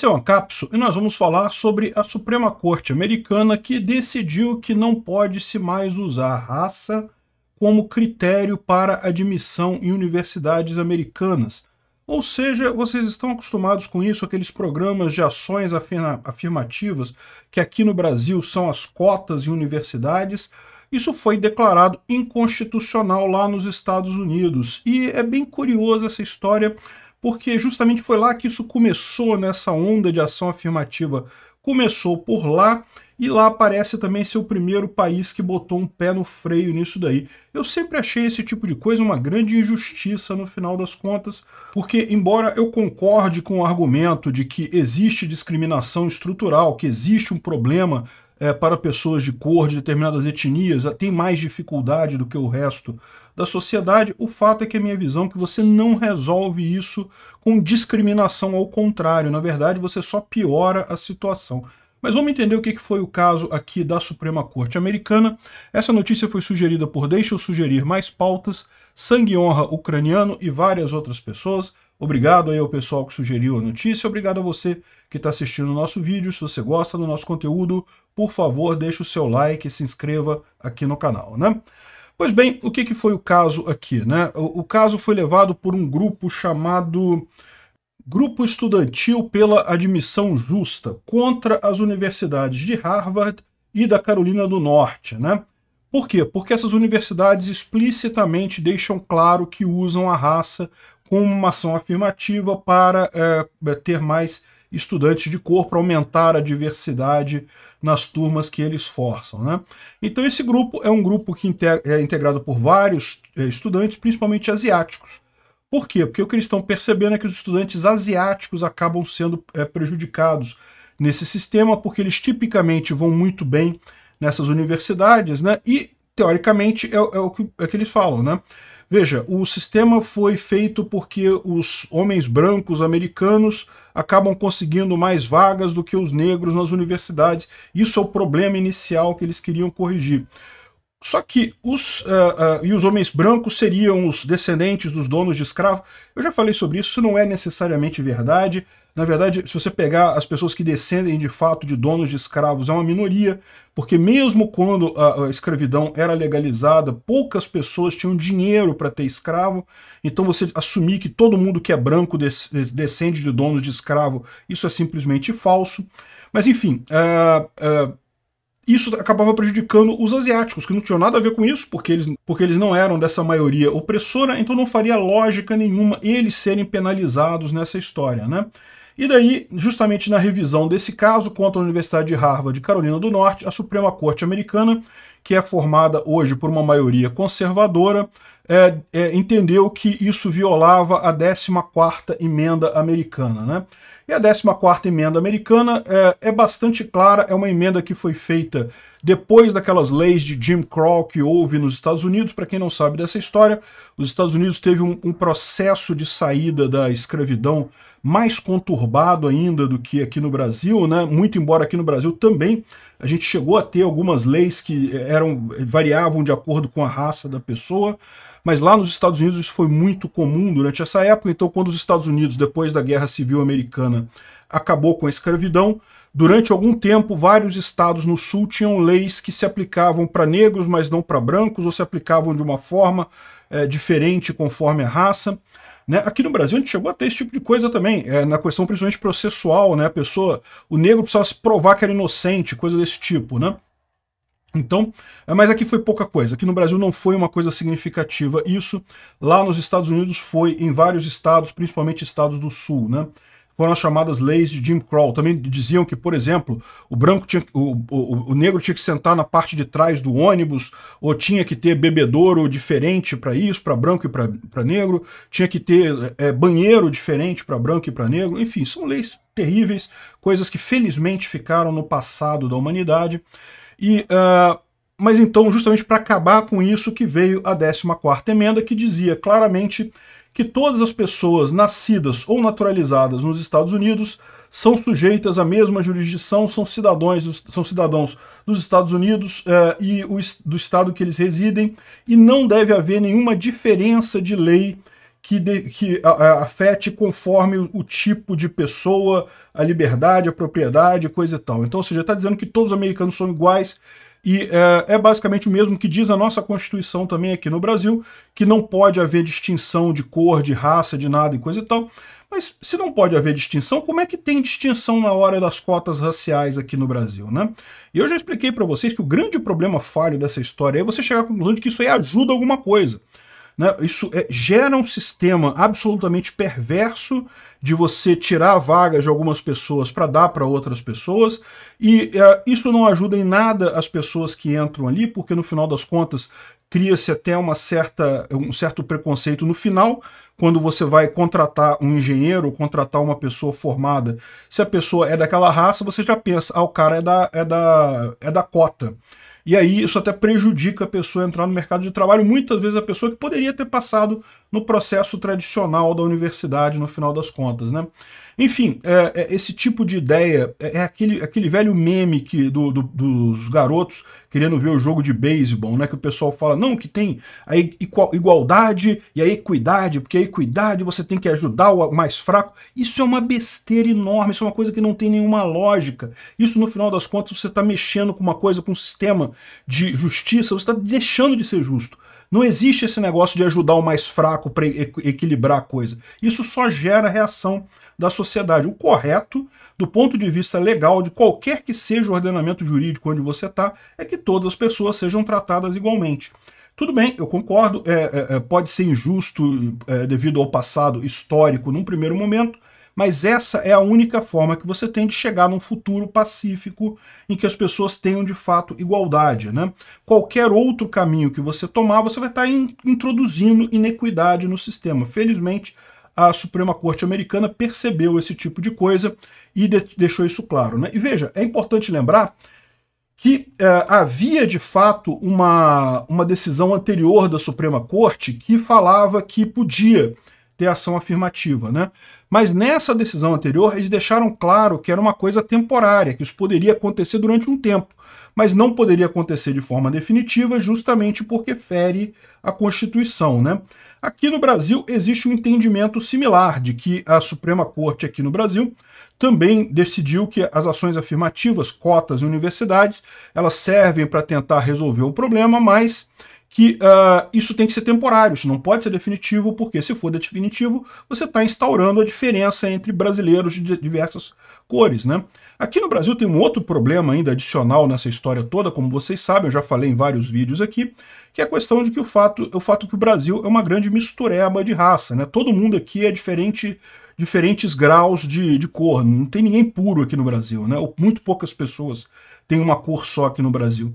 Esse é uma cápsula e nós vamos falar sobre a Suprema Corte Americana que decidiu que não pode-se mais usar raça como critério para admissão em universidades americanas. Ou seja, vocês estão acostumados com isso, aqueles programas de ações afirma afirmativas que aqui no Brasil são as cotas em universidades. Isso foi declarado inconstitucional lá nos Estados Unidos. E é bem curiosa essa história porque justamente foi lá que isso começou, nessa né? onda de ação afirmativa. Começou por lá e lá parece também ser o primeiro país que botou um pé no freio nisso daí. Eu sempre achei esse tipo de coisa uma grande injustiça no final das contas, porque embora eu concorde com o argumento de que existe discriminação estrutural, que existe um problema é, para pessoas de cor, de determinadas etnias, tem mais dificuldade do que o resto da sociedade, o fato é que a minha visão é que você não resolve isso com discriminação, ao contrário, na verdade você só piora a situação. Mas vamos entender o que foi o caso aqui da Suprema Corte Americana. Essa notícia foi sugerida por Deixa eu Sugerir Mais Pautas, Sangue Honra Ucraniano e várias outras pessoas. Obrigado aí ao pessoal que sugeriu a notícia, obrigado a você que está assistindo o nosso vídeo. Se você gosta do nosso conteúdo, por favor, deixe o seu like e se inscreva aqui no canal, né? Pois bem, o que, que foi o caso aqui, né? O, o caso foi levado por um grupo chamado Grupo Estudantil pela Admissão Justa contra as universidades de Harvard e da Carolina do Norte, né? Por quê? Porque essas universidades explicitamente deixam claro que usam a raça como uma ação afirmativa para é, é ter mais estudantes de cor, para aumentar a diversidade nas turmas que eles forçam. Né? Então esse grupo é um grupo que é integrado por vários é, estudantes, principalmente asiáticos. Por quê? Porque o que eles estão percebendo é que os estudantes asiáticos acabam sendo é, prejudicados nesse sistema, porque eles tipicamente vão muito bem nessas universidades, né? E, teoricamente, é, é o que, é que eles falam, né? Veja, o sistema foi feito porque os homens brancos americanos acabam conseguindo mais vagas do que os negros nas universidades. Isso é o problema inicial que eles queriam corrigir. Só que os, uh, uh, e os homens brancos seriam os descendentes dos donos de escravo. Eu já falei sobre isso, isso não é necessariamente verdade. Na verdade, se você pegar as pessoas que descendem de fato de donos de escravos, é uma minoria, porque mesmo quando a, a escravidão era legalizada, poucas pessoas tinham dinheiro para ter escravo. Então você assumir que todo mundo que é branco des, descende de donos de escravo, isso é simplesmente falso. Mas enfim, uh, isso acabava prejudicando os asiáticos, que não tinham nada a ver com isso, porque eles, porque eles não eram dessa maioria opressora, então não faria lógica nenhuma eles serem penalizados nessa história, né? E daí, justamente na revisão desse caso contra a Universidade de Harvard de Carolina do Norte, a Suprema Corte Americana, que é formada hoje por uma maioria conservadora, é, é, entendeu que isso violava a 14ª Emenda Americana. Né? E a 14 emenda americana é, é bastante clara, é uma emenda que foi feita depois daquelas leis de Jim Crow que houve nos Estados Unidos. Para quem não sabe dessa história, os Estados Unidos teve um, um processo de saída da escravidão mais conturbado ainda do que aqui no Brasil, né? Muito embora aqui no Brasil também a gente chegou a ter algumas leis que eram variavam de acordo com a raça da pessoa, mas lá nos Estados Unidos isso foi muito comum durante essa época. Então, quando os Estados Unidos, depois da Guerra Civil Americana, acabou com a escravidão, durante algum tempo vários estados no sul tinham leis que se aplicavam para negros, mas não para brancos, ou se aplicavam de uma forma é, diferente conforme a raça. Né? Aqui no Brasil a gente chegou a ter esse tipo de coisa também, é, na questão principalmente processual, né? A pessoa, o negro precisava se provar que era inocente, coisa desse tipo, né? Então, eh, mas aqui foi pouca coisa. Aqui no Brasil não foi uma coisa significativa isso. Lá nos Estados Unidos foi em vários estados, principalmente estados do sul, né? Foram as chamadas leis de Jim Crow. Também diziam que, por exemplo, o branco tinha, o, o, o negro tinha que sentar na parte de trás do ônibus, ou tinha que ter bebedouro diferente para isso, para branco e para negro, tinha que ter é, banheiro diferente para branco e para negro. Enfim, são leis terríveis, coisas que felizmente ficaram no passado da humanidade. E, uh, mas então, justamente para acabar com isso, que veio a 14ª emenda, que dizia claramente que todas as pessoas nascidas ou naturalizadas nos Estados Unidos são sujeitas à mesma jurisdição, são cidadãos, são cidadãos dos Estados Unidos eh, e o, do estado que eles residem, e não deve haver nenhuma diferença de lei que, de, que afete conforme o, tipo de pessoa, a liberdade, a propriedade, coisa e tal. Então, ou seja, está dizendo que todos os americanos são iguais e é, é, basicamente o mesmo que diz a nossa Constituição também aqui no Brasil, que não pode haver distinção de cor, de raça, de nada e coisa e tal. Mas se não pode haver distinção, como é que tem distinção na hora das cotas raciais aqui no Brasil, né? E eu já expliquei para vocês que o grande problema falho dessa história é você chegar à conclusão de que isso aí ajuda alguma coisa. Né? Isso é, gera um sistema absolutamente perverso de você tirar a vaga de algumas pessoas para dar para outras pessoas, e é, isso não ajuda em nada as pessoas que entram ali, porque no final das contas cria-se até uma certa, um certo preconceito no final, quando você vai contratar um engenheiro, contratar uma pessoa formada. Se a pessoa é daquela raça, você já pensa, ah, o cara é da, é da, é da cota. E aí isso até prejudica a pessoa a entrar no mercado de trabalho. Muitas vezes a pessoa que poderia ter passado no processo tradicional da universidade, no final das contas. Né? Enfim, é, é, esse tipo de ideia é, é aquele, aquele velho meme que, do, do, dos garotos querendo ver o jogo de beisebol, né? Que o pessoal fala, não, que tem a igualdade e a equidade, porque a equidade você tem que ajudar o mais fraco. Isso é uma besteira enorme, isso é uma coisa que não tem nenhuma lógica. Isso, no final das contas, você está mexendo com uma coisa, com um sistema de justiça, você está deixando de ser justo não existe esse negócio de ajudar o mais fraco para equilibrar a coisa. Isso só gera reação da sociedade. O correto, do ponto de vista legal, de qualquer que seja o ordenamento jurídico onde você está, é que todas as pessoas sejam tratadas igualmente. Tudo bem, eu concordo, é, é, é pode ser injusto é, devido ao passado histórico num primeiro momento, mas essa é a única forma que você tem de chegar num futuro pacífico em que as pessoas tenham de fato igualdade. Né? Qualquer outro caminho que você tomar, você vai estar tá in introduzindo inequidade no sistema. Felizmente, a Suprema Corte Americana percebeu esse tipo de coisa e de deixou isso claro. Né? E veja, é importante lembrar que eh, havia de fato uma, uma decisão anterior da Suprema Corte que falava que podia ter ação afirmativa. Né? Mas nessa decisão anterior, eles deixaram claro que era uma coisa temporária, que isso poderia acontecer durante um tempo, mas não poderia acontecer de forma definitiva, justamente porque fere a Constituição. Né? Aqui no Brasil existe um entendimento similar de que a Suprema Corte aqui no Brasil também decidiu que as ações afirmativas, cotas e universidades, elas servem para tentar resolver o problema, mas que uh, isso tem que ser temporário, isso não pode ser definitivo, porque se for definitivo, você está instaurando a diferença entre brasileiros de diversas cores. Né? Aqui no Brasil tem um outro problema ainda adicional nessa história toda, como vocês sabem, eu já falei em vários vídeos aqui, que é a questão de que o fato, o fato que o Brasil é uma grande mistureba de raça. Né? Todo mundo aqui é diferente diferentes graus de, de cor, não tem ninguém puro aqui no Brasil, né? Muito poucas pessoas têm uma cor só aqui no Brasil.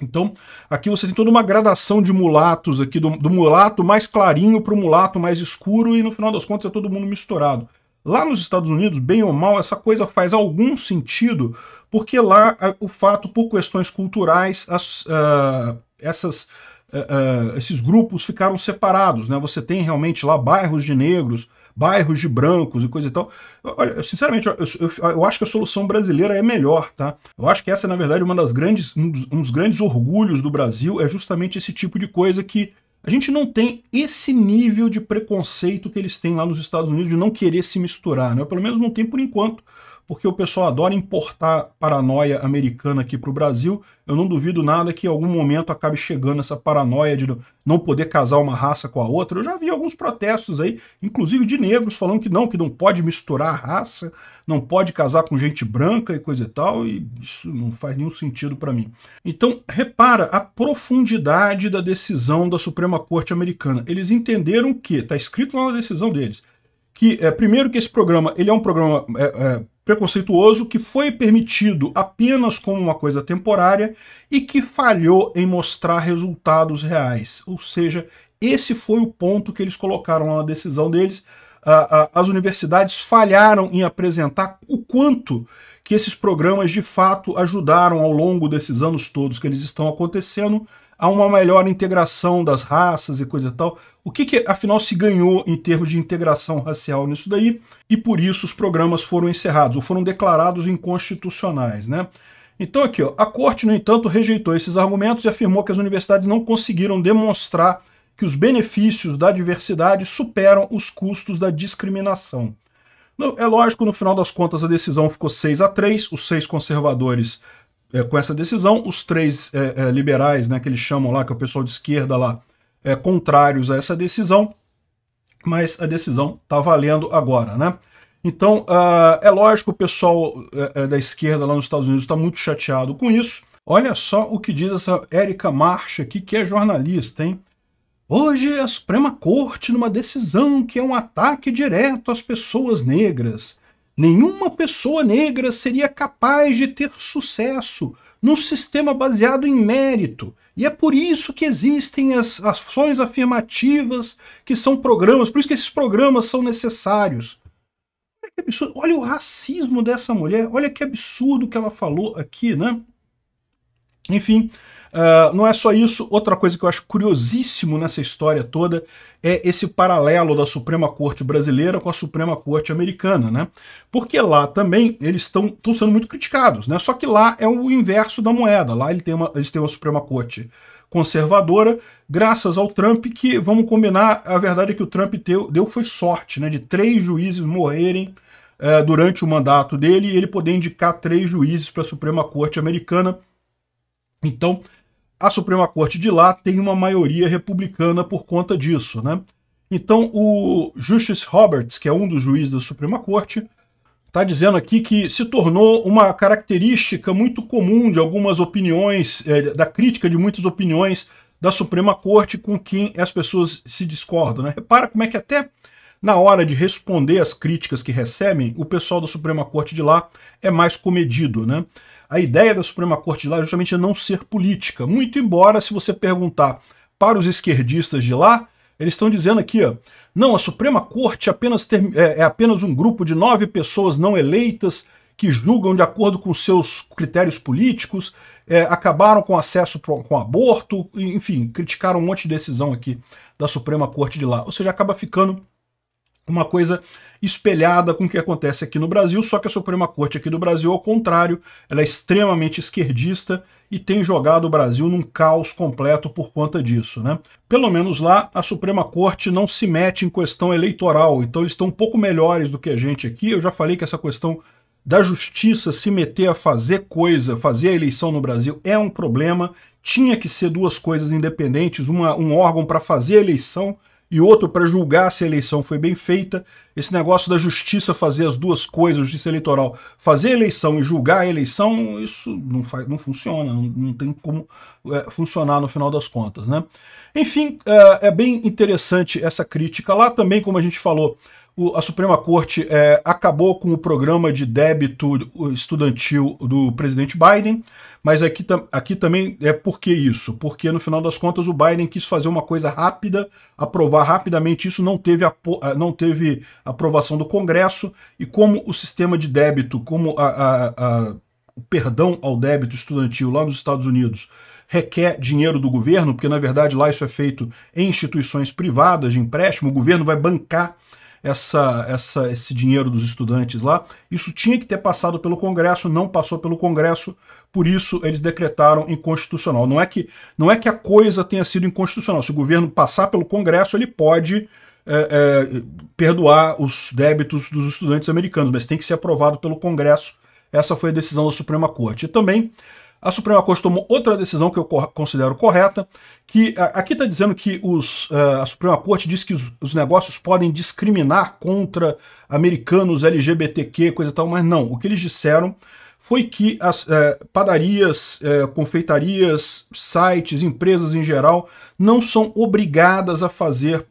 Então, aqui você tem toda uma gradação de mulatos aqui, do, do mulato mais clarinho para o mulato mais escuro, e no final das contas é todo mundo misturado. Lá nos Estados Unidos, bem ou mal, essa coisa faz algum sentido, porque lá o fato, por questões culturais, as, uh, essas uh, esses grupos ficaram separados, né? Você tem realmente lá bairros de negros, bairros de brancos e coisa e tal. Olha, sinceramente, eu, eu, eu, acho que a solução brasileira é melhor, tá? Eu acho que essa, na verdade, é uma das grandes, um dos, um dos grandes orgulhos do Brasil é justamente esse tipo de coisa que a gente não tem esse nível de preconceito que eles têm lá nos Estados Unidos de não querer se misturar, né? Eu, pelo menos não tem por enquanto porque o pessoal adora importar paranoia americana aqui para o Brasil. Eu não duvido nada que em algum momento acabe chegando essa paranoia de não poder casar uma raça com a outra. Eu já vi alguns protestos aí, inclusive de negros, falando que não, que não pode misturar a raça, não pode casar com gente branca e coisa e tal, e isso não faz nenhum sentido para mim. Então, repara a profundidade da decisão da Suprema Corte americana. Eles entenderam que, está escrito lá na decisão deles, que é, primeiro que esse programa ele é um programa é, é, preconceituoso que foi permitido apenas como uma coisa temporária e que falhou em mostrar resultados reais. Ou seja, esse foi o ponto que eles colocaram na decisão deles. As universidades falharam em apresentar o quanto que esses programas de fato ajudaram ao longo desses anos todos que eles estão acontecendo a uma melhor integração das raças e coisa e tal. O que, que afinal se ganhou em termos de integração racial nisso daí? E por isso os programas foram encerrados ou foram declarados inconstitucionais, né? Então aqui, ó, a corte, no entanto, rejeitou esses argumentos e afirmou que as universidades não conseguiram demonstrar que os benefícios da diversidade superam os custos da discriminação. No, é lógico, no final das contas, a decisão ficou 6 a 3, os seis conservadores é, com essa decisão, os três é, é, liberais, né, que eles chamam lá, que é o pessoal de esquerda lá, é, contrários a essa decisão, mas a decisão está valendo agora, né? Então, uh, é lógico, o pessoal uh, da esquerda lá nos Estados Unidos está muito chateado com isso. Olha só o que diz essa Érica Marcha aqui, que é jornalista, hein? Hoje, a Suprema Corte, numa decisão que é um ataque direto às pessoas negras, nenhuma pessoa negra seria capaz de ter sucesso num sistema baseado em mérito e é por isso que existem as ações afirmativas, que são programas, por isso que esses programas são necessários. Olha, que absurdo. olha o racismo dessa mulher, olha que absurdo que ela falou aqui, né? Enfim, ah, não é só isso, outra coisa que eu acho curiosíssimo nessa história toda é esse paralelo da Suprema Corte brasileira com a Suprema Corte americana, né? Porque lá também eles estão sendo muito criticados, né? Só que lá é o inverso da moeda, lá ele tem uma, eles têm uma Suprema Corte conservadora, graças ao Trump, que, vamos combinar, a verdade é que o Trump deu, deu foi sorte, né? De três juízes morrerem eh, durante o mandato dele e ele poder indicar três juízes para a Suprema Corte americana. Então, a Suprema Corte de lá tem uma maioria republicana por conta disso, né? Então o Justice Roberts, que é um dos juízes da Suprema Corte, está dizendo aqui que se tornou uma característica muito comum de algumas opiniões, é, da crítica de muitas opiniões da Suprema Corte com quem as pessoas se discordam. Né? Repara como é que até na hora de responder às críticas que recebem, o pessoal da Suprema Corte de lá é mais comedido. Né? A ideia da Suprema Corte de lá é justamente não ser política. Muito embora, se você perguntar para os esquerdistas de lá, eles estão dizendo aqui, ó, não, a Suprema Corte apenas é, é apenas um grupo de nove pessoas não eleitas que julgam de acordo com seus critérios políticos, é, acabaram com acesso pro, com aborto, enfim, criticaram um monte de decisão aqui da Suprema Corte de lá. Ou seja, acaba ficando uma coisa espelhada com o que acontece aqui no Brasil, só que a Suprema Corte aqui do Brasil, ao contrário, ela é extremamente esquerdista e tem jogado o Brasil num caos completo por conta disso. Né? Pelo menos lá, a Suprema Corte não se mete em questão eleitoral, então eles estão um pouco melhores do que a gente aqui. Eu já falei que essa questão da justiça se meter a fazer coisa, fazer a eleição no Brasil é um problema. Tinha que ser duas coisas independentes, uma, um órgão para fazer a eleição e outro para julgar se a eleição foi bem feita. Esse negócio da justiça fazer as duas coisas, justiça eleitoral, fazer a eleição e julgar a eleição, isso não, faz, não funciona, não, não tem como é, funcionar no final das contas. Né? Enfim, é, é bem interessante essa crítica lá também, como a gente falou o, a Suprema Corte é, acabou com o programa de débito estudantil do presidente Biden, mas aqui, aqui também é por que isso? Porque no final das contas o Biden quis fazer uma coisa rápida, aprovar rapidamente isso, não teve, não teve aprovação do Congresso, e como o sistema de débito, como a, a, a, o perdão ao débito estudantil lá nos Estados Unidos requer dinheiro do governo, porque na verdade lá isso é feito em instituições privadas de empréstimo, o governo vai bancar essa, essa, esse dinheiro dos estudantes lá. Isso tinha que ter passado pelo Congresso, não passou pelo Congresso, por isso eles decretaram inconstitucional. Não é que, não é que a coisa tenha sido inconstitucional. Se o governo passar pelo Congresso, ele pode é, é, perdoar os débitos dos estudantes americanos, mas tem que ser aprovado pelo Congresso. Essa foi a decisão da Suprema Corte. E também a Suprema Corte tomou outra decisão que eu considero correta, que aqui está dizendo que os, eh, a Suprema Corte diz que os, os, negócios podem discriminar contra americanos, LGBTQ, coisa e tal, mas não. O que eles disseram foi que as eh, padarias, eh, confeitarias, sites, empresas em geral, não são obrigadas a fazer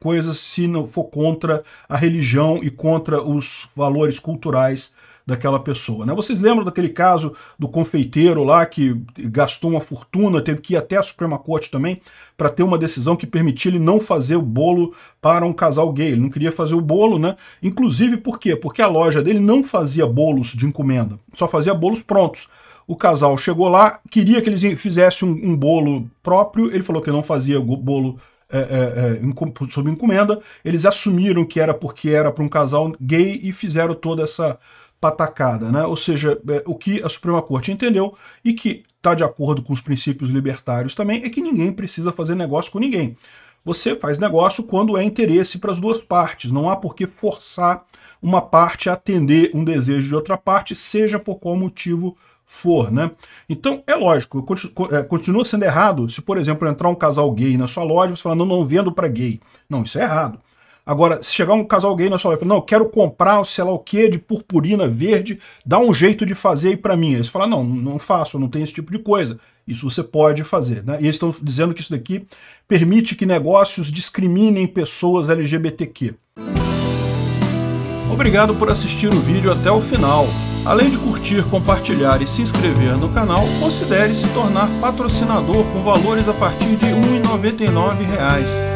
coisas se não for contra a religião e contra os valores culturais daquela pessoa. Né? Vocês lembram daquele caso do confeiteiro lá que gastou uma fortuna, teve que ir até a Suprema Corte também para ter uma decisão que permitia ele não fazer o bolo para um casal gay. Ele não queria fazer o bolo, né? Inclusive por quê? Porque a loja dele não fazia bolos de encomenda, só fazia bolos prontos o casal chegou lá, queria que eles fizessem um, um, bolo próprio, ele falou que não fazia bolo é, é, é sob encomenda, eles assumiram que era porque era para um casal gay e fizeram toda essa patacada, né? ou seja, é, o que a Suprema Corte entendeu e que está de acordo com os princípios libertários também é que ninguém precisa fazer negócio com ninguém. Você faz negócio quando é interesse para as duas partes, não há por que forçar uma parte a atender um desejo de outra parte, seja por qual motivo for, né? Então, é lógico, é, continua sendo errado se, por exemplo, entrar um casal gay na sua loja e você falar, não, não vendo para gay. Não, isso é errado. Agora, se chegar um casal gay na sua loja e não, eu quero comprar sei lá o que de purpurina verde, dá um jeito de fazer aí para mim. Eles falam, não, não faço, não tem esse tipo de coisa. Isso você pode fazer. Né? E eles estão dizendo que isso daqui permite que negócios discriminem pessoas LGBTQ. Obrigado por assistir o vídeo até o final. Além de curtir, compartilhar e se inscrever no canal, considere se tornar patrocinador com valores a partir de R$ 1,99